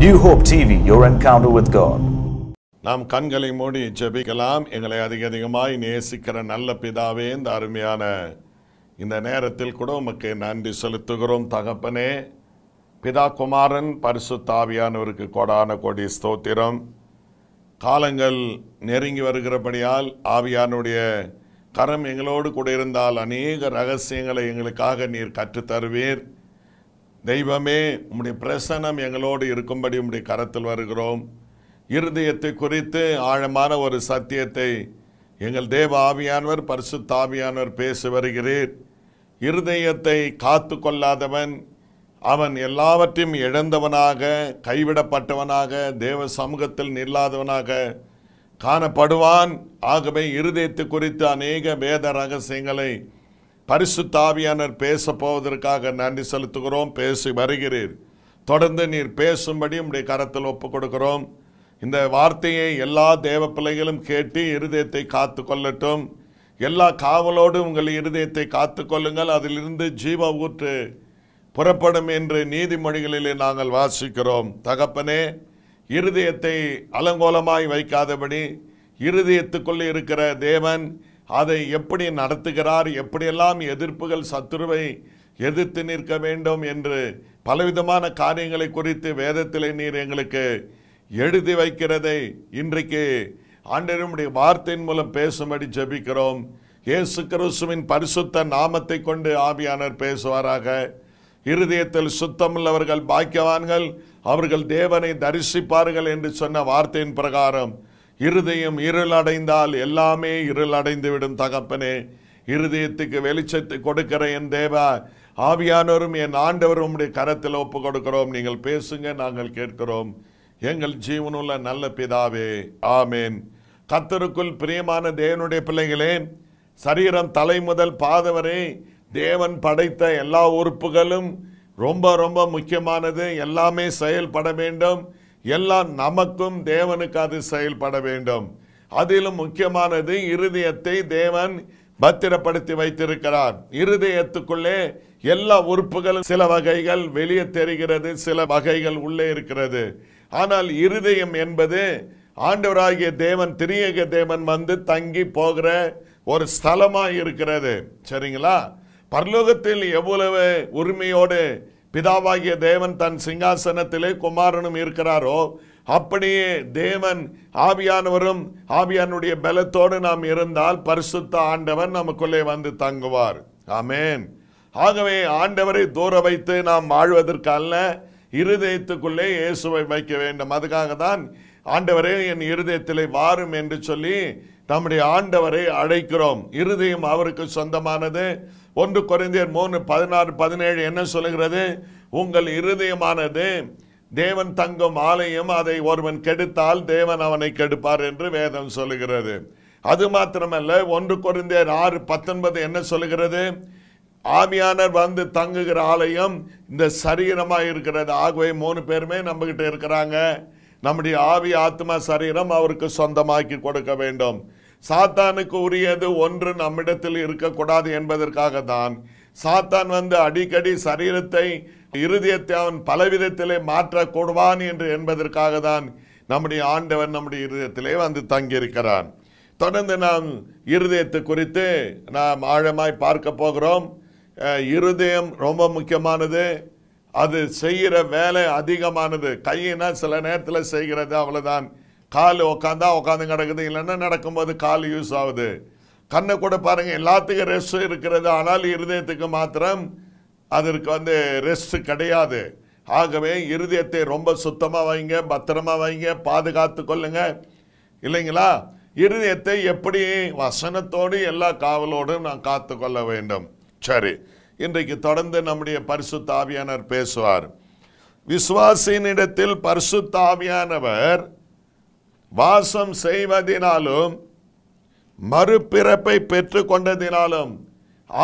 new Hope TV your encounter with God நாம் கண்களை மூடி ஜெபிக்கலாம் எங்களை அதிக அதிகமாய் நேசிக்கிற நல்ல பிதாவே இந்த அருமையான இந்த நேரத்தில் கூட உமக்கு நன்றி செலுத்துகிறோம் தகப்பனே பிதா குமாரன் பரிசு தாவியானவருக்கு கோடான கோடி ஸ்தோத்திரம் காலங்கள் நெருங்கி வருகிறபடியால் ஆவியானுடைய கரம் எங்களோடு கூட இருந்தால் அநேக ரகசியங்களை எங்களுக்காக நீர் கற்றுத்தருவீர் தெய்வமே உம்முடைய பிரசனம் எங்களோடு இருக்கும்படி உம்முடைய கரத்தில் வருகிறோம் இருதயத்தை குறித்து ஆழமான ஒரு சத்தியத்தை எங்கள் தேவ ஆவியானவர் பரிசு தாவியானவர் பேசி வருகிறீர் இருதயத்தை காத்து கொள்ளாதவன் அவன் எல்லாவற்றையும் இழந்தவனாக கைவிடப்பட்டவனாக தேவ சமூகத்தில் நில்லாதவனாக காணப்படுவான் ஆகவே இருதயத்தை குறித்து அநேக வேத ரகசியங்களை தாவியானர் பேச போவதற்காக நன்றி செலுத்துகிறோம் பேசி வருகிறீர் தொடர்ந்து நீர் பேசும்படி உடைய கரத்தில் ஒப்புக் கொடுக்கிறோம் இந்த வார்த்தையை எல்லா தேவ பிள்ளைகளும் கேட்டு இருதயத்தை காத்து கொள்ளட்டும் எல்லா காவலோடு உங்கள் இருதயத்தை காத்து கொள்ளுங்கள் அதிலிருந்து ஜீவ ஊற்று புறப்படும் என்று நீதிமொழிகளிலே நாங்கள் வாசிக்கிறோம் தகப்பனே இருதயத்தை அலங்கோலமாய் வைக்காதபடி இருதயத்துக்குள்ளே இருக்கிற தேவன் அதை எப்படி நடத்துகிறார் எப்படியெல்லாம் எதிர்ப்புகள் சத்துருவை எதிர்த்து நிற்க வேண்டும் என்று பலவிதமான காரியங்களை குறித்து வேதத்தில் நீர் எங்களுக்கு எழுதி வைக்கிறதை இன்றைக்கு ஆண்டனுடைய வார்த்தையின் மூலம் பேசும்படி ஜபிக்கிறோம் இயேசு கிறிஸ்துவின் பரிசுத்த நாமத்தை கொண்டு ஆவியானர் பேசுவாராக இருதயத்தில் சுத்தமுள்ளவர்கள் பாக்கியவான்கள் அவர்கள் தேவனை தரிசிப்பார்கள் என்று சொன்ன வார்த்தையின் பிரகாரம் இருதயம் இருள் அடைந்தால் எல்லாமே இருள் அடைந்துவிடும் தகப்பனே இருதயத்துக்கு வெளிச்சத்தை கொடுக்கிற என் தேவா ஆவியானோரும் என் ஆண்டவரும் உடைய கரத்தில் ஒப்பு கொடுக்கிறோம் நீங்கள் பேசுங்க நாங்கள் கேட்கிறோம் எங்கள் ஜீவனுள்ள நல்ல பிதாவே ஆமேன் கத்தருக்குள் பிரியமான தேவனுடைய பிள்ளைகளே சரீரம் தலை முதல் பாதவரை தேவன் படைத்த எல்லா உறுப்புகளும் ரொம்ப ரொம்ப முக்கியமானது எல்லாமே செயல்பட வேண்டும் எல்லாம் நமக்கும் தேவனுக்கு அது செயல்பட வேண்டும் அதிலும் முக்கியமானது இருதயத்தை தேவன் பத்திரப்படுத்தி வைத்திருக்கிறார் இருதயத்துக்குள்ளே எல்லா உறுப்புகளும் சில வகைகள் வெளியே தெரிகிறது சில வகைகள் உள்ளே இருக்கிறது ஆனால் இருதயம் என்பது ஆண்டவராகிய தேவன் திரியக தேவன் வந்து தங்கி போகிற ஒரு ஸ்தலமாக இருக்கிறது சரிங்களா பரலோகத்தில் எவ்வளவு உரிமையோடு பிதாவாகிய தேவன் தன் சிங்காசனத்திலே குமாரனும் இருக்கிறாரோ அப்படியே தேவன் ஆவியானவரும் ஆவியானுடைய பலத்தோடு நாம் இருந்தால் பரிசுத்த ஆண்டவன் நமக்குள்ளே வந்து தங்குவார் ஆமேன் ஆகவே ஆண்டவரை தூர வைத்து நாம் வாழ்வதற்கு அல்ல இருதயத்துக்குள்ளே இயேசுவை வைக்க வேண்டும் அதுக்காக தான் ஆண்டவரே என் இருதயத்திலே வாரும் என்று சொல்லி நம்முடைய ஆண்டவரை அழைக்கிறோம் இருதயம் அவருக்கு சொந்தமானது ஒன்று குறைந்தர் மூணு பதினாறு பதினேழு என்ன சொல்லுகிறது உங்கள் இருதயமானது தேவன் தங்கும் ஆலயம் அதை ஒருவன் கெடுத்தால் தேவன் அவனை கெடுப்பார் என்று வேதம் சொல்லுகிறது அது மாத்திரமல்ல ஒன்று குறைந்தர் ஆறு பத்தொன்பது என்ன சொல்லுகிறது ஆவியானர் வந்து தங்குகிற ஆலயம் இந்த சரீரமாக இருக்கிறது ஆகவே மூணு பேருமே நம்மகிட்ட இருக்கிறாங்க நம்முடைய ஆவி ஆத்மா சரீரம் அவருக்கு சொந்தமாக்கி கொடுக்க வேண்டும் சாத்தானுக்கு உரியது ஒன்று நம்மிடத்தில் இருக்கக்கூடாது என்பதற்காக தான் சாத்தான் வந்து அடிக்கடி சரீரத்தை இருதயத்தை அவன் பலவிதத்திலே மாற்றக்கூடுவான் என்று என்பதற்காக தான் நம்முடைய ஆண்டவன் நம்முடைய இருதயத்திலே வந்து தங்கியிருக்கிறான் தொடர்ந்து நாம் இருதயத்தை குறித்து நாம் ஆழமாய் பார்க்க போகிறோம் இருதயம் ரொம்ப முக்கியமானது அது செய்கிற வேலை அதிகமானது கையினால் சில நேரத்தில் செய்கிறது அவ்வளோதான் கால் உக்காந்தா உட்காந்து கிடக்குது இல்லைன்னா நடக்கும்போது கால் யூஸ் ஆகுது கண்ணை கூட பாருங்கள் எல்லாத்துக்கும் ரெஸ்ட் இருக்கிறது ஆனால் இருதயத்துக்கு மாத்திரம் அதற்கு வந்து ரெஸ்ட் கிடையாது ஆகவே இருதயத்தை ரொம்ப சுத்தமாக வைங்க பத்திரமா வைங்க பாதுகாத்து கொள்ளுங்க இல்லைங்களா இருதயத்தை எப்படி வசனத்தோடு எல்லா காவலோடும் நான் காத்து கொள்ள வேண்டும் சரி இன்றைக்கு தொடர்ந்து நம்முடைய பரிசு தாவியானர் பேசுவார் விசுவாசினிடத்தில் பரிசு தாவியானவர் வாசம் செய்வதினாலும் மறுபிறப்பை பெற்று கொண்டதினாலும்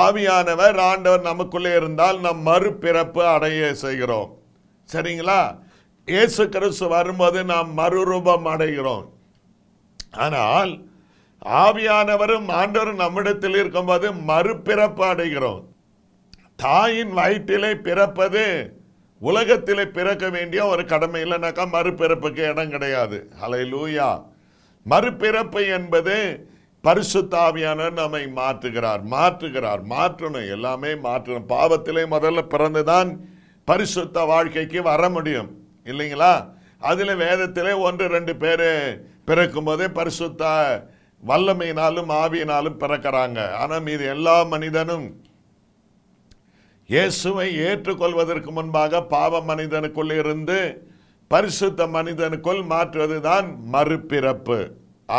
ஆவியானவர் ஆண்டவர் நமக்குள்ளே இருந்தால் நம் மறுபிறப்பு அடைய செய்கிறோம் சரிங்களா இயேசு கிறிஸ்து வரும்போது நாம் மறுரூபம் அடைகிறோம் ஆனால் ஆவியானவரும் ஆண்டவரும் நம்மிடத்தில் இருக்கும்போது மறுபிறப்பு அடைகிறோம் தாயின் வயிற்றிலே பிறப்பது உலகத்தில் பிறக்க வேண்டிய ஒரு கடமை இல்லைனாக்கா மறுபிறப்புக்கு இடம் கிடையாது அலை லூயா மறுபிறப்பு என்பது தாவியான நம்மை மாற்றுகிறார் மாற்றுகிறார் மாற்றணும் எல்லாமே மாற்றணும் பாவத்திலே முதல்ல பிறந்துதான் பரிசுத்த வாழ்க்கைக்கு வர முடியும் இல்லைங்களா அதில் வேதத்திலே ஒன்று ரெண்டு பேர் பிறக்கும் போதே பரிசுத்த வல்லமையினாலும் ஆவியினாலும் பிறக்கிறாங்க ஆனால் மீது எல்லா மனிதனும் இயேசுவை ஏற்றுக்கொள்வதற்கு முன்பாக பாவ மனிதனுக்குள் இருந்து பரிசுத்த மனிதனுக்குள் மாற்றுவது தான் மறுபிறப்பு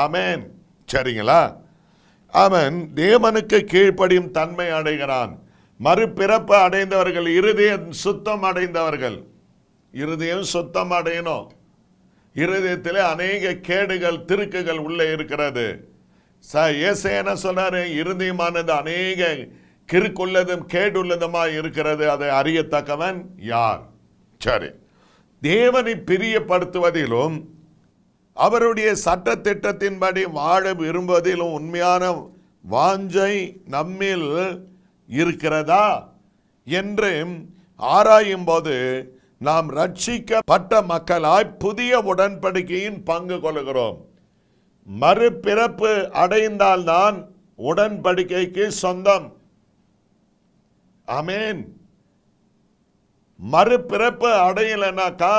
ஆமேன் சரிங்களா அவன் தேவனுக்கு கீழ்ப்படியும் தன்மை அடைகிறான் மறுபிறப்பு அடைந்தவர்கள் இருதயம் சுத்தம் அடைந்தவர்கள் இருதயம் சுத்தம் அடையணும் இருதயத்தில் அநேக கேடுகள் திருக்குகள் உள்ளே இருக்கிறது ச ஏசை என்ன சொன்னார் இருதயமானது அநேக கிறுக்குள்ளதும் கேடுள்ளதுமாய் இருக்கிறது அதை அறியத்தக்கவன் யார் சரி தேவனை பிரியப்படுத்துவதிலும் அவருடைய சட்ட திட்டத்தின்படி வாழ விரும்புவதிலும் உண்மையான வாஞ்சை நம்மில் இருக்கிறதா என்று ஆராயும் போது நாம் ரட்சிக்கப்பட்ட மக்களாய் புதிய உடன்படிக்கையின் பங்கு கொள்கிறோம் மறுபிறப்பு அடைந்தால்தான் உடன்படிக்கைக்கு சொந்தம் மறுபிறப்பு அடையலைனாக்கா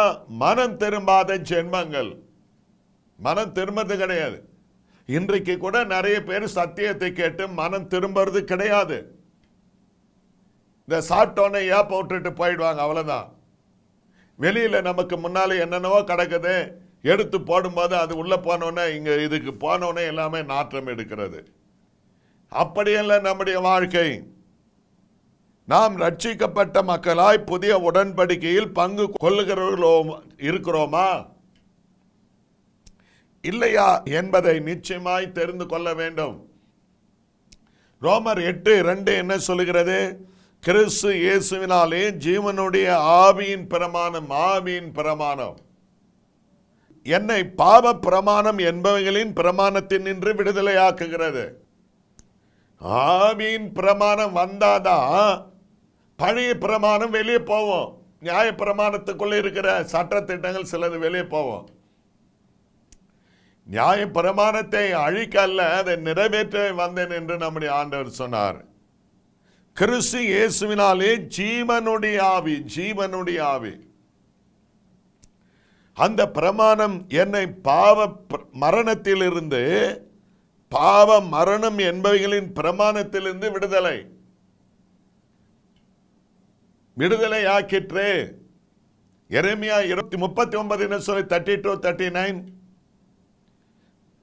மனம் திரும்பாத ஜென்மங்கள் மனம் திரும்பது கிடையாது இன்றைக்கு கூட நிறைய பேர் சத்தியத்தை கேட்டு மனம் திரும்புறது கிடையாது இந்த சாப்பிட்டோன்னே ஏன் போட்டுட்டு போயிடுவாங்க அவ்வளோதான் வெளியில் நமக்கு முன்னால் என்னென்னவோ கிடக்குது எடுத்து போடும்போது அது உள்ளே போனோன்னே இங்கே இதுக்கு போனோன்னே எல்லாமே நாற்றம் எடுக்கிறது அப்படியெல்லாம் நம்முடைய வாழ்க்கை நாம் ரட்சிக்கப்பட்ட மக்களாய் புதிய உடன்படிக்கையில் பங்கு கொள்ளுகிறவர்களோ இருக்கிறோமா இல்லையா என்பதை நிச்சயமாய் தெரிந்து கொள்ள வேண்டும் ரோமர் எட்டு ரெண்டு என்ன சொல்கிறது கிறிஸ்து இயேசுவினாலே ஜீவனுடைய ஆவியின் பிரமாணம் ஆவியின் பிரமாணம் என்னை பாவ பிரமாணம் என்பவைகளின் பிரமாணத்தின் நின்று விடுதலையாக்குகிறது ஆவியின் பிரமாணம் வந்தாதான் பழைய பிரமாணம் வெளியே போவோம் நியாய பிரமாணத்துக்குள்ளே இருக்கிற சட்டத்திட்டங்கள் சிலது வெளியே போவோம் நியாய பிரமாணத்தை அழிக்க அல்ல அதை நிறைவேற்ற வந்தேன் என்று நம்முடைய ஆண்டவர் சொன்னார் கிறிஸ்து இயேசுவினாலே ஜீவனுடைய ஆவி ஜீவனுடைய ஆவி அந்த பிரமாணம் என்னை பாவ மரணத்திலிருந்து பாவ மரணம் என்பவைகளின் பிரமாணத்திலிருந்து விடுதலை விடுதலை ஆக்கிற்று எரேமியா இருபத்தி முப்பத்தி ஒன்பது சொல்லி தேர்ட்டி டூ தேர்ட்டி நைன்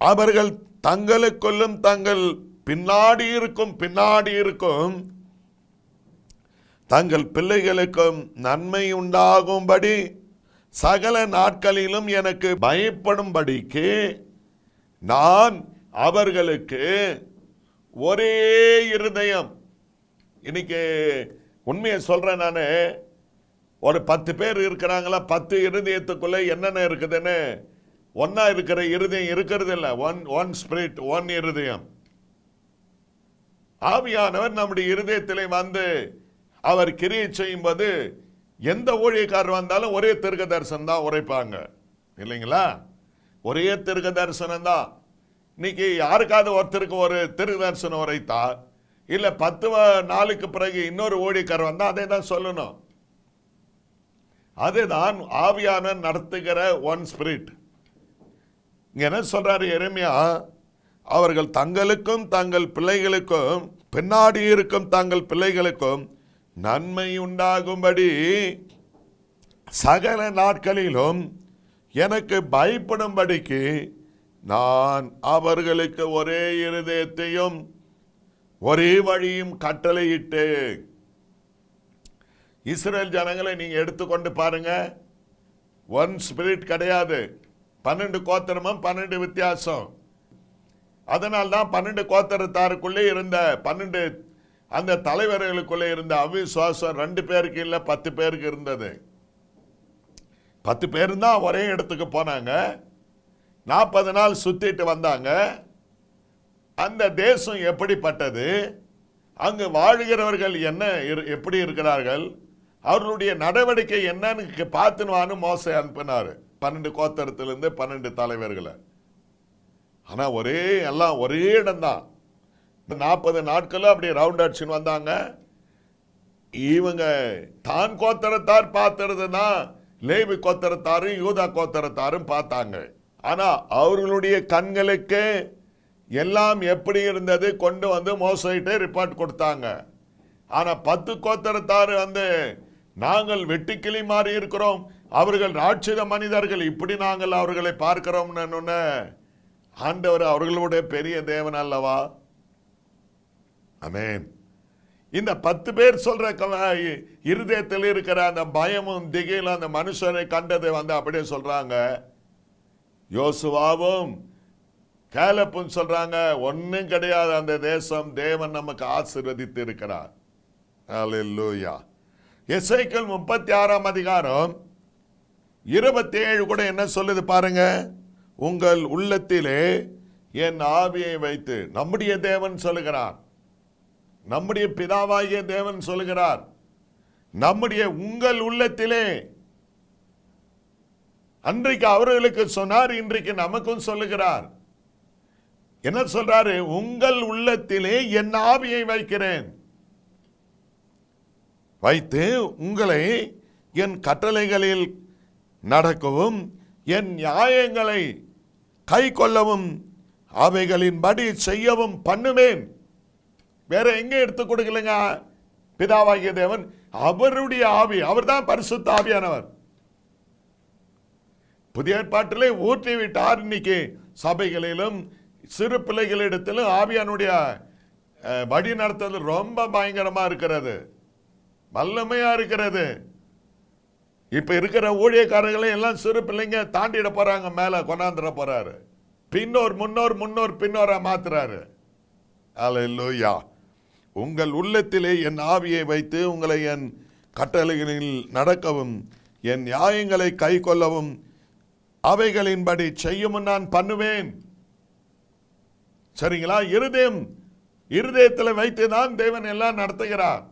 அவர்கள் தங்களுக்குள்ளும் தங்கள் பின்னாடி இருக்கும் பின்னாடி இருக்கும் தங்கள் பிள்ளைகளுக்கும் நன்மை உண்டாகும்படி சகல நாட்களிலும் எனக்கு பயப்படும்படிக்கு நான் அவர்களுக்கு ஒரே இருதயம் இன்னைக்கு உண்மையை சொல்கிறேன் நான் ஒரு பத்து பேர் இருக்கிறாங்களா பத்து இருதயத்துக்குள்ளே என்னென்ன இருக்குதுன்னு ஒன்றா இருக்கிற இருதயம் இருக்கிறது இல்லை ஒன் ஒன் ஸ்பிரிட் ஒன் இருதயம் ஆவியானவர் நம்முடைய இருதயத்திலே வந்து அவர் கிரியை செய்யும் போது எந்த ஊழியக்காரர் வந்தாலும் ஒரே திருக்க தரிசனம் தான் உரைப்பாங்க இல்லைங்களா ஒரே திருக்க தரிசனம் தான் இன்னைக்கு யாருக்காவது ஒருத்தருக்கு ஒரு திரு தரிசனம் உரைத்தா இல்லை பத்து நாளுக்கு பிறகு இன்னொரு ஊழியக்காரர் வந்தால் அதே தான் சொல்லணும் அதுதான் ஆவியான நடத்துகிற ஒன் ஸ்பிரிட் இங்க என்ன சொல்றாரு எருமையா அவர்கள் தங்களுக்கும் தங்கள் பிள்ளைகளுக்கும் பின்னாடி இருக்கும் தங்கள் பிள்ளைகளுக்கும் நன்மை உண்டாகும்படி சகல நாட்களிலும் எனக்கு பயப்படும்படிக்கு நான் அவர்களுக்கு ஒரே இருதயத்தையும் ஒரே வழியும் கட்டளையிட்டு இஸ்ரேல் ஜனங்களை நீங்கள் எடுத்துக்கொண்டு பாருங்க ஒன் ஸ்பிரிட் கிடையாது பன்னெண்டு கோத்திரமும் பன்னெண்டு வித்தியாசம் அதனால் தான் பன்னெண்டு கோத்தரத்தாருக்குள்ளே இருந்த பன்னெண்டு அந்த தலைவர்களுக்குள்ளே இருந்த அவிசுவாசம் ரெண்டு பேருக்கு இல்லை பத்து பேருக்கு இருந்தது பத்து பேருந்தான் தான் ஒரே இடத்துக்கு போனாங்க நாற்பது நாள் சுற்றிட்டு வந்தாங்க அந்த தேசம் எப்படிப்பட்டது அங்கு வாழ்கிறவர்கள் என்ன எப்படி இருக்கிறார்கள் அவர்களுடைய நடவடிக்கை என்னன்னு பார்த்துன்னு மோசை அனுப்பினார் பன்னெண்டு கோத்தரத்திலிருந்து பன்னெண்டு தலைவர்களை ஆனால் ஒரே எல்லாம் ஒரே இடம்தான் நாற்பது நாட்களும் அப்படியே ரவுண்ட் அடிச்சுன்னு வந்தாங்க இவங்க தான் கோத்தரத்தார் பார்த்துறது தான் லேவி கோத்தரத்தாரும் யூதா கோத்தரத்தாரும் பார்த்தாங்க ஆனால் அவர்களுடைய கண்களுக்கு எல்லாம் எப்படி இருந்தது கொண்டு வந்து மோசைட்டே ரிப்போர்ட் கொடுத்தாங்க ஆனால் பத்து கோத்தரத்தார் வந்து நாங்கள் கிளி மாறி இருக்கிறோம் அவர்கள் ராட்சித மனிதர்கள் இப்படி நாங்கள் அவர்களை பார்க்கிறோம்னு ஆண்டவர் அவர்களுடைய பெரிய தேவன் அல்லவா அமேன் இந்த பத்து பேர் சொல்ற இருதயத்தில் இருக்கிற அந்த பயமும் திகையில் அந்த மனுஷனை கண்டதை வந்து அப்படியே சொல்றாங்க யோசுவாவும் கேலப்புன்னு சொல்கிறாங்க ஒன்றும் கிடையாது அந்த தேசம் தேவன் நமக்கு ஆசிர்வதித்து இருக்கிறார் லூயா எஸ்ஐக்கள் முப்பத்தி ஆறாம் அதிகாரம் இருபத்தி ஏழு கூட என்ன சொல்லுது பாருங்க உங்கள் உள்ளத்திலே என் ஆவியை வைத்து நம்முடைய தேவன் சொல்லுகிறார் நம்முடைய பிதாவாகிய தேவன் சொல்லுகிறார் நம்முடைய உங்கள் உள்ளத்திலே அன்றைக்கு அவர்களுக்கு சொன்னார் இன்றைக்கு நமக்கும் சொல்லுகிறார் என்ன சொல்றாரு உங்கள் உள்ளத்திலே என் ஆவியை வைக்கிறேன் வைத்து உங்களை என் கட்டளைகளில் நடக்கவும் என் நியாயங்களை கை கொள்ளவும் அவைகளின்படி செய்யவும் பண்ணுவேன் வேற எங்க எடுத்து கொடுக்கலங்க பிதாவாகிய தேவன் அவருடைய ஆவி அவர் தான் பரிசுத்த ஆவியானவர் புதிய ஏற்பாட்டிலே ஊற்றி விட்டார் இன்னைக்கு சபைகளிலும் சிறு பிள்ளைகளிடத்தில் ஆவியானுடைய வழி நடத்துறது ரொம்ப பயங்கரமாக இருக்கிறது வல்லமையாக இருக்கிறது இப்போ இருக்கிற ஊழியக்காரர்களையும் எல்லாம் சிறு பிள்ளைங்க தாண்டிட போகிறாங்க மேலே கொண்டாந்துட போகிறாரு பின்னோர் முன்னோர் முன்னோர் பின்னோராக மாத்துறாரு அலையா உங்கள் உள்ளத்திலே என் ஆவியை வைத்து உங்களை என் கட்டளைகளில் நடக்கவும் என் நியாயங்களை கை கொள்ளவும் அவைகளின்படி செய்யும் நான் பண்ணுவேன் சரிங்களா இருதயம் இருதயத்தில் வைத்து தான் தேவன் எல்லாம் நடத்துகிறார்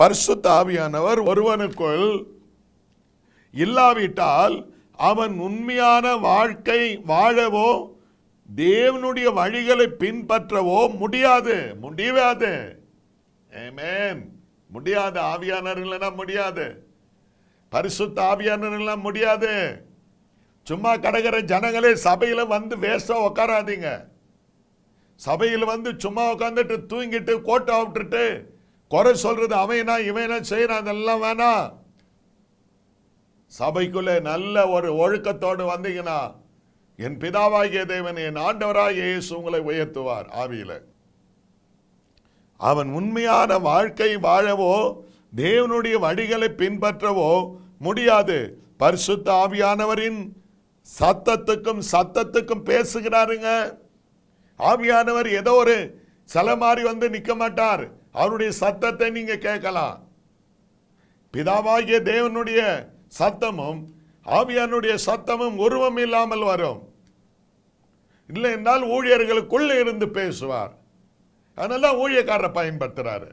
பரிசு தாவியானவர் ஒருவனுக்குள் இல்லாவிட்டால் அவன் உண்மையான வாழ்க்கை வாழவோ தேவனுடைய வழிகளை பின்பற்றவோ முடியாது முடியாது முடியாது ஆவியானவர்கள் முடியாது பரிசுத்த ஆவியானவர்கள் முடியாது சும்மா கிடக்கிற ஜனங்களே சபையில் வந்து வேஸ்ட்டாக உட்காராதீங்க சபையில் வந்து சும்மா உட்காந்துட்டு தூங்கிட்டு கோட்டை விட்டுட்டு குறை சொல்கிறது அவனா இவனா செய்கிறான் அதெல்லாம் வேணாம் சபைக்குள்ளே நல்ல ஒரு ஒழுக்கத்தோடு வந்தீங்கன்னா என் பிதாவாகிய தேவன் என் ஆண்டவராக இயேசு உங்களை உயர்த்துவார் ஆவியில் அவன் உண்மையான வாழ்க்கை வாழவோ தேவனுடைய வழிகளை பின்பற்றவோ முடியாது பரிசுத்த ஆவியானவரின் சத்தத்துக்கும் சத்தத்துக்கும் பேசுகிறாருங்க ஆவியானவர் ஏதோ ஒரு சில மாதிரி வந்து நிற்க மாட்டார் அவருடைய சத்தத்தை நீங்க கேட்கலாம் பிதாவாகிய தேவனுடைய சத்தமும் ஆவியானுடைய சத்தமும் உருவம் இல்லாமல் வரும் இல்லை என்றால் ஊழியர்களுக்குள்ளே இருந்து பேசுவார் அதனால ஊழியக்காரரை பயன்படுத்துகிறாரு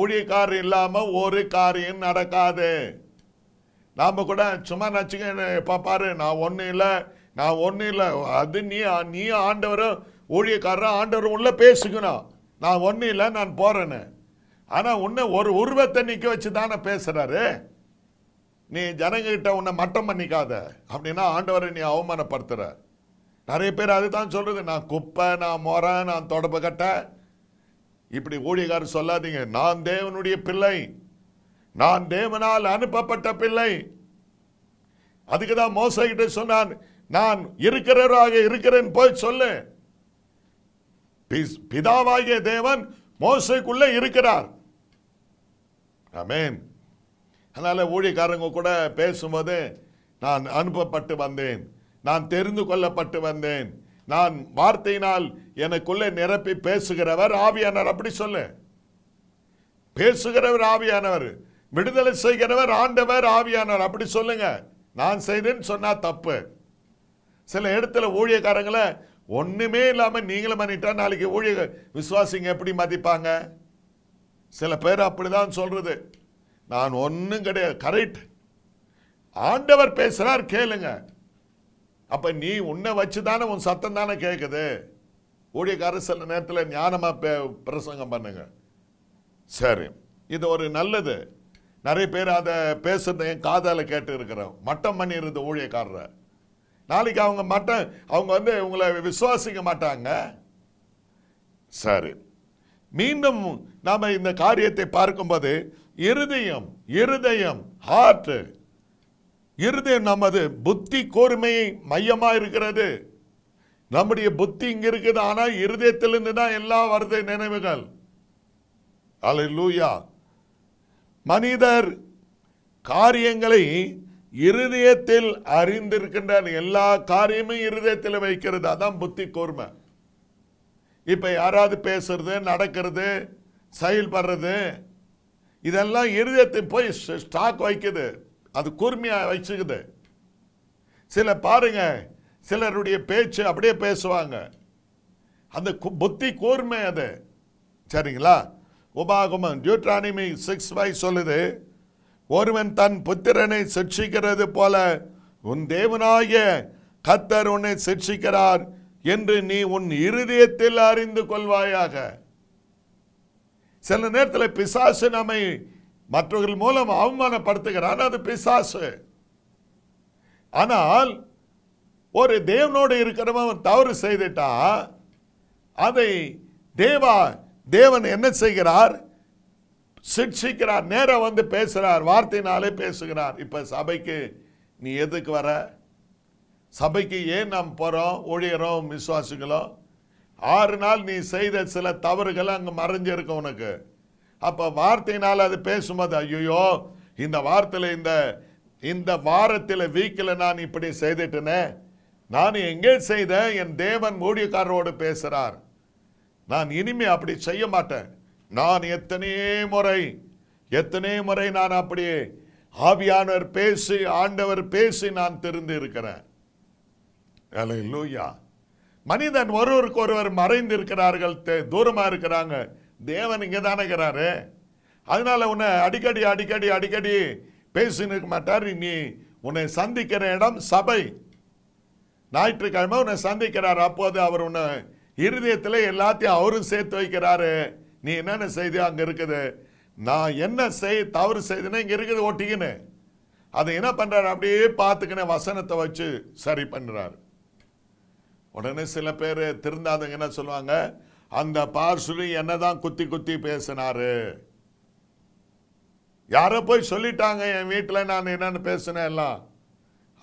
ஊழியக்காரர் இல்லாமல் ஒரு காரியம் நடக்காது நாம் கூட சும்மா நச்சுக்க என்ன பாரு நான் ஒன்றும் இல்லை நான் ஒன்றும் இல்லை அது நீ நீ ஆண்டவரும் ஊழியக்காரரும் ஆண்டவர் உள்ள பேசிக்கணும் நான் ஒன்றும் இல்லை நான் போகிறேன்னு ஆனால் உன்னை ஒரு உருவத்தை நிற்க வச்சு தானே பேசுகிறாரு நீ ஜனங்கிட்ட உன்னை மட்டம் பண்ணிக்காத அப்படின்னா ஆண்டவரை நீ அவமானப்படுத்துகிற நிறைய பேர் அதுதான் சொல்கிறது நான் குப்பை நான் மொரை நான் தொடப்பு கட்ட இப்படி ஊழியக்காரர் சொல்லாதீங்க நான் தேவனுடைய பிள்ளை நான் தேவனால் அனுப்பப்பட்ட பிள்ளை அதுக்கு தான் மோசகிட்ட சொன்னான் நான் இருக்கிறவராக இருக்கிறேன் போய் சொல்லு பிதாவாகிய தேவன் மோசைக்குள்ளே இருக்கிறார் ஆமேன் அதனால் ஊழியக்காரங்க கூட பேசும்போது நான் அனுப்பப்பட்டு வந்தேன் நான் தெரிந்து கொள்ளப்பட்டு வந்தேன் நான் வார்த்தையினால் எனக்குள்ளே நிரப்பி பேசுகிறவர் ஆவியானவர் அப்படி சொல்லு பேசுகிறவர் ஆவியானவர் விடுதலை செய்கிறவர் ஆண்டவர் ஆவியானவர் அப்படி சொல்லுங்க நான் செய்தேன்னு சொன்னா தப்பு சில இடத்துல ஊழியக்காரங்களை ஒன்றுமே இல்லாமல் நீங்களும் பண்ணிட்டா நாளைக்கு ஊழிய விசுவாசிங்க எப்படி மதிப்பாங்க சில பேர் அப்படிதான் சொல்றது சொல்கிறது நான் ஒன்றும் கிடையாது கரெக்ட் ஆண்டவர் பேசுகிறார் கேளுங்க அப்போ நீ உன்னை வச்சு தானே உன் சத்தம் தானே கேட்குது ஊழியக்காரர் சில நேரத்தில் ஞானமாக பிரசங்கம் பண்ணுங்க சரி இது ஒரு நல்லது நிறைய பேர் அதை பேசுறத என் காதால் கேட்டு இருக்கிறோம் மட்டம் இருந்த ஊழியக்காரர் நாளைக்கு அவங்க மட்டம் அவங்க வந்து உங்களை விசுவாசிக்க மாட்டாங்க சரி மீண்டும் நாம் இந்த காரியத்தை பார்க்கும்போது இருதயம் இருதயம் ஹார்ட் இருதயம் நமது புத்தி கோர்மையை மையமாக இருக்கிறது நம்முடைய புத்தி இங்கே இருக்குது ஆனால் இருதயத்திலிருந்து தான் எல்லாம் வருது நினைவுகள் அலை லூயா மனிதர் காரியங்களை இருதயத்தில் அறிந்திருக்கின்றார் எல்லா காரியமும் இருதயத்தில் வைக்கிறது அதான் புத்தி கூர்மை இப்போ யாராவது பேசுறது நடக்கிறது செயல்படுறது இதெல்லாம் இருதயத்தை போய் ஸ்டாக் வைக்குது அது கூர்மையாக வச்சுக்குது சில பாருங்க சிலருடைய பேச்சு அப்படியே பேசுவாங்க அந்த புத்தி கூர்மை அது சரிங்களா உபாகமம் டியூட்ரானிமி சிக்ஸ் வை சொல்லுது ஒருவன் தன் புத்திரனை சிக்ஷிக்கிறது போல உன் தேவனாய கத்தர் உன்னை சிக்ஷிக்கிறார் என்று நீ உன் இருதயத்தில் அறிந்து கொள்வாயாக சில நேரத்தில் பிசாசு நம்மை மற்றவர்கள் மூலம் அவமானப்படுத்துகிறான் அது பிசாசு ஆனால் ஒரு தேவனோடு இருக்கிறவன் தவறு செய்துட்டா அதை தேவா தேவன் என்ன செய்கிறார் சிக்ஷிக்கிறார் நேரம் வந்து பேசுகிறார் வார்த்தையினாலே பேசுகிறார் இப்போ சபைக்கு நீ எதுக்கு வர சபைக்கு ஏன் நாம் போகிறோம் ஊழியரும் விசுவாசிகளும் ஆறு நாள் நீ செய்த சில தவறுகள் அங்கே மறைஞ்சிருக்கும் உனக்கு அப்போ வார்த்தையினால் அது பேசும்போது ஐயோ இந்த வாரத்தில் இந்த இந்த வாரத்தில் வீக்கில் நான் இப்படி செய்துட்டேனே நான் எங்கே செய்த என் தேவன் ஊழியக்காரரோடு பேசுகிறார் நான் இனிமே அப்படி செய்ய மாட்டேன் நான் எத்தனை முறை எத்தனை முறை நான் அப்படியே ஆவியானவர் பேசி ஆண்டவர் பேசி நான் தெரிந்து இருக்கிறேன் லூயா மனிதன் ஒருவருக்கு ஒருவர் மறைந்து இருக்கிறார்கள் தூரமாக இருக்கிறாங்க தேவன் இங்கே தானே இருக்கிறாரு அதனால உன்னை அடிக்கடி அடிக்கடி அடிக்கடி பேசின்னு இருக்க மாட்டார் நீ உன்னை சந்திக்கிற இடம் சபை ஞாயிற்றுக்கிழமை உன்னை சந்திக்கிறார் அப்போது அவர் உன்னை இருதயத்தில் எல்லாத்தையும் அவரும் சேர்த்து வைக்கிறாரு நீ என்னென்ன செய்தியோ அங்கே இருக்குது நான் என்ன செய் தவறு செய்தேன்னா இங்கே இருக்குது ஓட்டிக்கின்னு அதை என்ன பண்ணுறாரு அப்படியே பார்த்துக்கினே வசனத்தை வச்சு சரி பண்ணுறாரு உடனே சில பேர் திருந்தாதவங்க என்ன சொல்லுவாங்க அந்த பார்சலி என்ன தான் குத்தி குத்தி பேசினாரு யாரோ போய் சொல்லிட்டாங்க என் வீட்டில் நான் என்னென்னு பேசினேன் எல்லாம்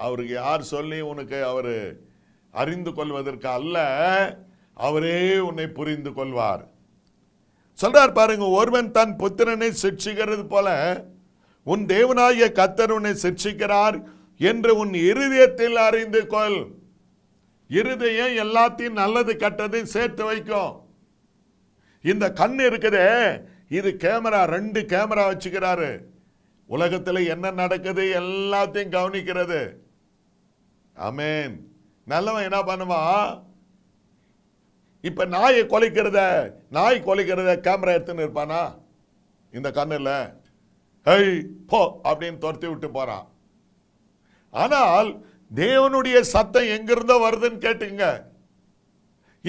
அவருக்கு யார் சொல்லி உனக்கு அவர் அறிந்து கொள்வதற்கு அல்ல அவரே உன்னை புரிந்து கொள்வார் சொல்றார் பாருங்க ஒருவன் தன் புத்திரனை சிக்ஷிக்கிறது போல உன் தேவனாகிய கத்தர் உன்னை சிக்ஷிக்கிறார் என்று உன் இருதயத்தில் அறிந்து கொள் இருதயம் எல்லாத்தையும் நல்லது கட்டதை சேர்த்து வைக்கும் இந்த கண் இருக்குதே இது கேமரா ரெண்டு கேமரா வச்சுக்கிறாரு உலகத்தில் என்ன நடக்குது எல்லாத்தையும் கவனிக்கிறது அமேன் நல்லவன் என்ன பண்ணுவான் இப்போ நாயை கொலைக்கிறத நாய் கொலைக்கிறத கேமரா எடுத்துன்னு இருப்பானா இந்த கண்ணில் ஹை போ அப்படின்னு துரத்தி விட்டு போகிறான் ஆனால் தேவனுடைய சத்தம் எங்கிருந்தோ வருதுன்னு கேட்டுங்க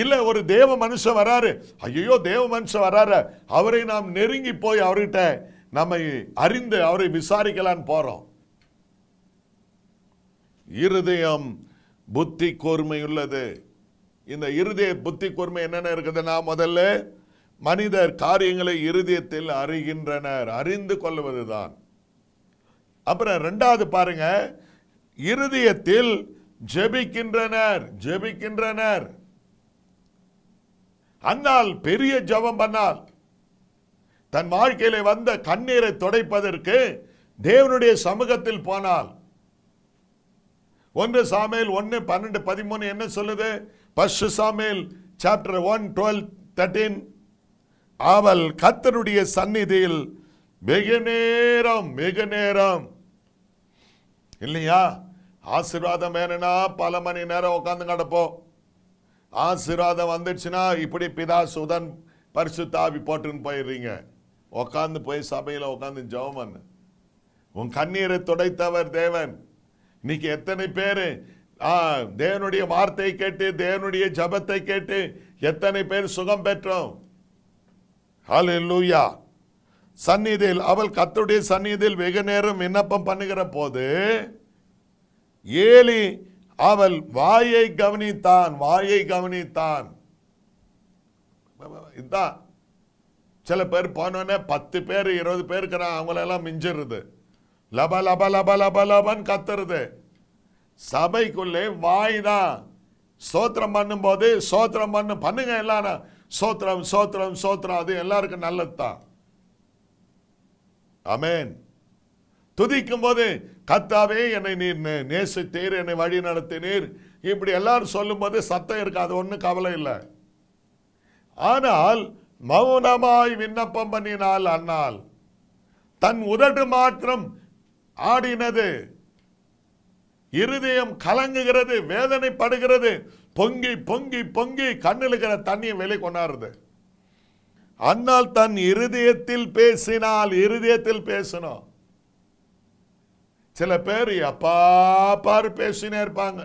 இல்லை ஒரு தேவ மனுஷன் வராரு ஐயோ தேவ மனுஷன் வராரு அவரை நாம் நெருங்கி போய் அவர்கிட்ட நம்மை அறிந்து அவரை விசாரிக்கலான்னு போகிறோம் இருதயம் புத்தி கோர்மை உள்ளது இந்த இருதய புத்தி கூர்மை என்னென்ன இருக்குதுன்னா முதல்ல மனிதர் காரியங்களை இருதயத்தில் அறிகின்றனர் அறிந்து கொள்வதுதான் அப்புறம் ரெண்டாவது பாருங்க இருதயத்தில் ஜெபிக்கின்றனர் ஜெபிக்கின்றனர் அன்னால் பெரிய ஜபம் பண்ணால் தன் வாழ்க்கையில வந்த கண்ணீரை துடைப்பதற்கு தேவனுடைய சமூகத்தில் போனால் ஒன்று சாமையில் ஒன்று பன்னெண்டு பதிமூணு என்ன சொல்லுது first Samuel chapter one twelve thirteen அவள் கத்தனுடைய சந்நிதியில் வெகு நேரம் வெகு நேரம் இல்லையா ஆசீர்வாதம் வேணும்னா பல மணி நேரம் உட்காந்து கிடப்போம் ஆசீர்வாதம் வந்துடுச்சுன்னா இப்படி பிதா சுதன் பரிசு தாவி போட்டுன்னு போயிடுறீங்க உட்காந்து போய் சபையில் உட்காந்து ஜவுமன் உன் கண்ணீரை துடைத்தவர் தேவன் இன்னைக்கு எத்தனை பேர் தேவனுடைய வார்த்தை கேட்டு தேவனுடைய ஜபத்தை கேட்டு எத்தனை பேர் சுகம் பெற்றோம் ஹலெல்லூயா சந்நிதியில் அவள் கத்துடைய சந்நிதியில் வெகு நேரம் விண்ணப்பம் பண்ணுகிற போது ஏலி அவள் வாயை கவனித்தான் வாயை கவனித்தான் இதுதான் சில பேர் போனோடனே பத்து பேர் இருபது பேர் இருக்கிறான் அவங்களெல்லாம் மிஞ்சிருது லப லப லப லப லபன் கத்துறது சபைக்குள்ளே வாய் தான் சோத்திரம் பண்ணும்போது சோத்திரம் பண்ணு பண்ணுங்க எல்லாரும் சோத்திரம் சோத்திரம் சோத்திரம் அது எல்லாருக்கும் நல்லது தான் அமேன் துதிக்கும் போது கத்தாவே என்னை நீர் நேசித்தீர் என்னை வழி நடத்தினீர் இப்படி எல்லாரும் சொல்லும்போது சத்தம் இருக்காது ஒன்றும் கவலை இல்லை ஆனால் மௌனமாய் விண்ணப்பம் பண்ணினால் அன்னால் தன் உதடு மாத்திரம் ஆடினது இருதயம் கலங்குகிறது வேதனைப்படுகிறது பொங்கி பொங்கி பொங்கி கண்ணிலுக்கிற தண்ணியை வெளி கொண்டாடுறது அன்னால் தன் இருதயத்தில் பேசினால் இருதயத்தில் பேசணும் சில பேர் அப்பா பாரு பேசினே இருப்பாங்க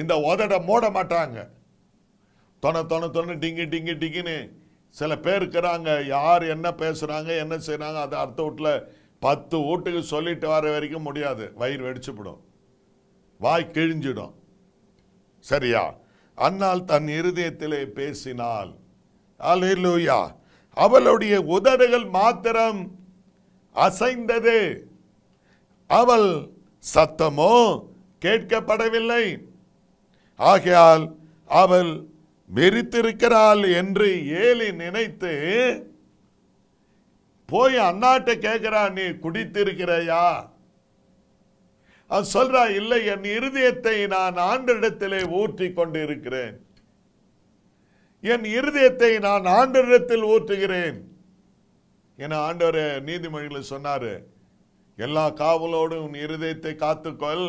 இந்த உதட மூட மாட்டாங்க தொண தொண தொண டிங்கி டிங்கி டிங்கின்னு சில பேர் இருக்கிறாங்க யார் என்ன பேசுகிறாங்க என்ன செய்கிறாங்க அதை அடுத்த வீட்டில் பத்து வீட்டுக்கு சொல்லிட்டு வர வரைக்கும் முடியாது வயிறு வெடிச்சுப்படும் வாய் கிழிஞ்சிடும் சரியா அன்னால் தன் இருதயத்திலே பேசினாள் அலையிலூயா அவளுடைய உதடுகள் மாத்திரம் அசைந்தது அவள் சத்தமோ கேட்கப்படவில்லை ஆகையால் அவள் வெறித்திருக்கிறாள் என்று ஏலி நினைத்து போய் அண்ணாட்ட கேட்கிறா நீ குடித்திருக்கிறையா சொல்றா இல்லை என் இருதயத்தை நான் ஆண்டிடத்திலே ஊற்றி கொண்டு இருக்கிறேன் என் இருதயத்தை நான் ஆண்டரிடத்தில் ஊற்றுகிறேன் என ஆண்டவர் நீதிமொழியில் சொன்னாரு எல்லா காவலோடும் உன் இருதயத்தை காத்துக்கொள்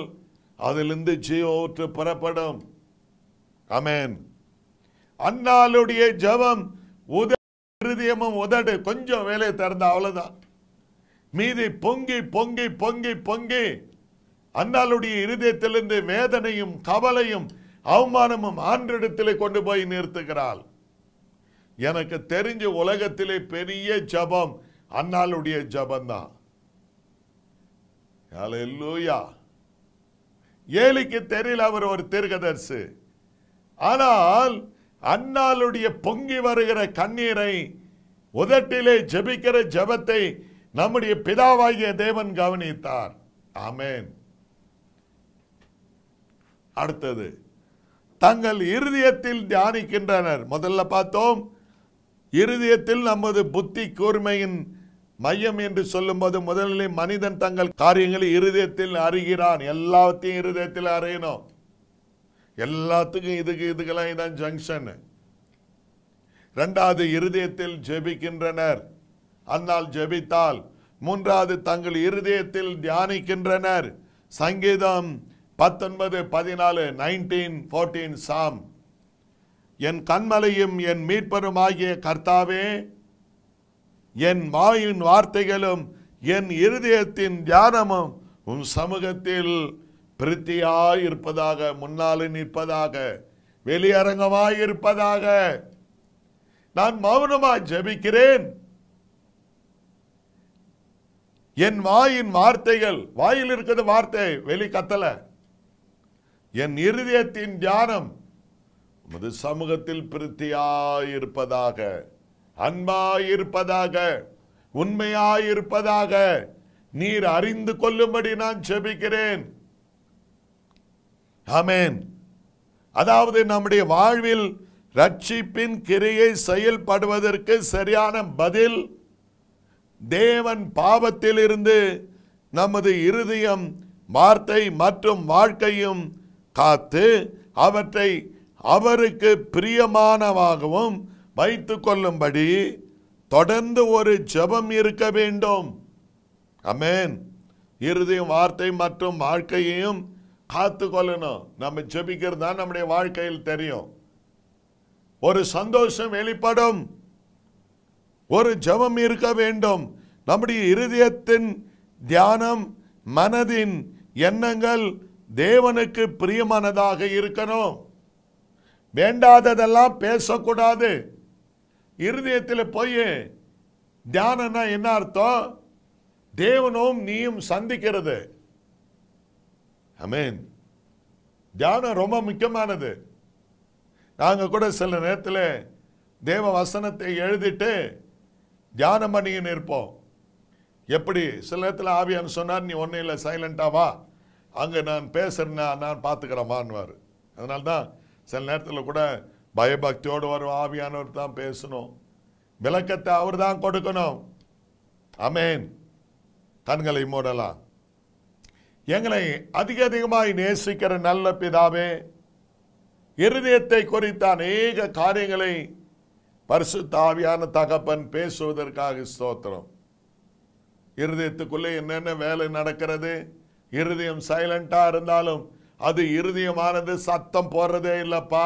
அதிலிருந்து ஜீவ ஊற்று புறப்படும் அமேன் அண்ணாளுடைய ஜபம் உத இதயமும் உதடு கொஞ்சம் வேலையை திறந்த அவ்வளவுதான் மீதி பொங்கி பொங்கி பொங்கி பொங்கி அன்னாளுடைய இருதயத்திலிருந்து வேதனையும் கவலையும் அவமானமும் ஆன்றிடத்திலே கொண்டு போய் நிறுத்துகிறாள் எனக்கு தெரிஞ்ச உலகத்திலே பெரிய ஜபம் அன்னாளுடைய ஜபந்தான் லூயா ஏலிக்கு தெரியல அவர் ஒரு தீர்க்கதர்சு ஆனால் அன்னாளுடைய பொங்கி வருகிற கண்ணீரை உதட்டிலே ஜபிக்கிற ஜபத்தை நம்முடைய பிதாவாகிய தேவன் கவனித்தார் ஆமேன் அடுத்தது தங்கள் இருதயத்தில் தியானிக்கின்றனர் முதல்ல பார்த்தோம் இருதயத்தில் நமது புத்தி கூர்மையின் மையம் என்று சொல்லும்போது முதலில் மனிதன் தங்கள் காரியங்களை இருதயத்தில் அறிகிறான் எல்லாத்தையும் இருதயத்தில் அறியணும் எல்லாத்துக்கும் இதுக்கு இதுக்கெல்லாம் இதான் ஜங்ஷன் ரெண்டாவது இருதயத்தில் ஜெபிக்கின்றனர் அந்நாள் ஜெபித்தால் மூன்றாவது தங்கள் இருதயத்தில் தியானிக்கின்றனர் சங்கீதம் பத்தொன்பது பதினாலு நைன்டீன் ஃபோர்டீன் சாம் என் கண்மலையும் என் மீட்பரும் ஆகிய கர்த்தாவே என் வாயின் வார்த்தைகளும் என் இருதயத்தின் தியானமும் உன் சமூகத்தில் இருப்பதாக முன்னாலே நிற்பதாக வெளியரங்கமாயிருப்பதாக நான் மௌனமாய் ஜபிக்கிறேன் என் வாயின் வார்த்தைகள் வாயில் இருக்கிற வார்த்தை வெளி கத்தல என் இருதயத்தின் தியானம் உமது சமூகத்தில் பிரித்தியாயிருப்பதாக அன்பாயிருப்பதாக உண்மையாயிருப்பதாக நீர் அறிந்து கொள்ளும்படி நான் செபிக்கிறேன் ஆமேன் அதாவது நம்முடைய வாழ்வில் ரட்சிப்பின் கிரியை செயல்படுவதற்கு சரியான பதில் தேவன் பாவத்திலிருந்து நமது இருதயம் வார்த்தை மற்றும் வாழ்க்கையும் காத்து அவற்றை அவருக்கு பிரியமானவாகவும் வைத்து கொள்ளும்படி தொடர்ந்து ஒரு ஜபம் இருக்க வேண்டும் அமேன் இறுதியும் வார்த்தை மற்றும் வாழ்க்கையையும் காத்து கொள்ளணும் நம்ம ஜபிக்கிறது தான் நம்முடைய வாழ்க்கையில் தெரியும் ஒரு சந்தோஷம் வெளிப்படும் ஒரு ஜபம் இருக்க வேண்டும் நம்முடைய இருதயத்தின் தியானம் மனதின் எண்ணங்கள் தேவனுக்கு பிரியமானதாக இருக்கணும் வேண்டாததெல்லாம் பேசக்கூடாது இருதயத்தில் போய் தியானம்னா என்ன அர்த்தம் தேவனும் நீயும் சந்திக்கிறது ஐ மீன் தியானம் ரொம்ப முக்கியமானது நாங்கள் கூட சில நேரத்தில் தேவ வசனத்தை எழுதிட்டு தியானம் பண்ணி நிற்போம் எப்படி சில நேரத்தில் ஆவியான்னு சொன்னார் நீ ஒன்றும் இல்லை சைலண்ட்டாவா அங்கே நான் பேசுகிறேன்னா நான் பார்த்துக்கிறேம்மான்வார் அதனால தான் சில நேரத்தில் கூட பயபக்தியோடு வரும் ஆவியானவர் தான் பேசணும் விளக்கத்தை அவர் தான் கொடுக்கணும் அமேன் கண்களை மூடலாம் எங்களை அதிக அதிகமாக நேசிக்கிற நல்ல பிதாவே இருதயத்தை குறித்த அநேக காரியங்களை பரிசு தாவியான தகப்பன் பேசுவதற்காக ஸ்தோத்திரம் இருதயத்துக்குள்ளே என்னென்ன வேலை நடக்கிறது இருதயம் சைலண்டா இருந்தாலும் அது இருதயமானது சத்தம் போடுறதே இல்லைப்பா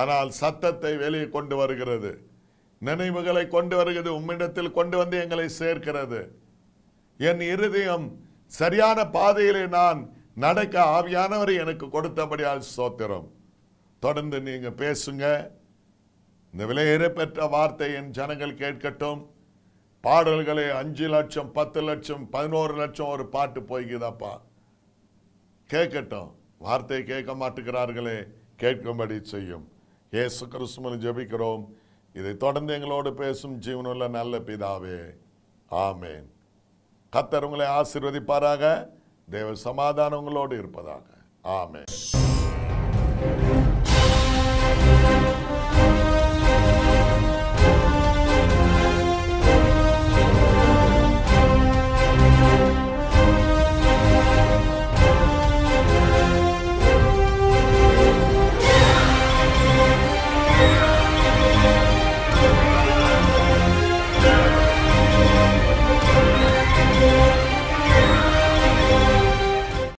ஆனால் சத்தத்தை வெளியே கொண்டு வருகிறது நினைவுகளை கொண்டு வருகிறது உம்மிடத்தில் கொண்டு வந்து எங்களை சேர்க்கிறது என் இருதயம் சரியான பாதையிலே நான் நடக்க ஆவியானவர் எனக்கு கொடுத்தபடியால் சோத்திரம் தொடர்ந்து நீங்க பேசுங்க இந்த விலையேற பெற்ற வார்த்தை என் ஜனங்கள் கேட்கட்டும் பாடல்களை அஞ்சு லட்சம் பத்து லட்சம் பதினோரு லட்சம் ஒரு பாட்டு போய்க்குதாப்பா கேட்கட்டும் வார்த்தையை கேட்க மாட்டுகிறார்களே கேட்கும்படி செய்யும் ஏசு கிறிஸ்துமனு ஜபிக்கிறோம் இதை தொடர்ந்து எங்களோடு பேசும் ஜீவனுள்ள நல்ல பிதாவே ஆமேன் கத்தர் உங்களை ஆசிர்வதிப்பாராக தேவ சமாதானங்களோடு இருப்பதாக ஆமே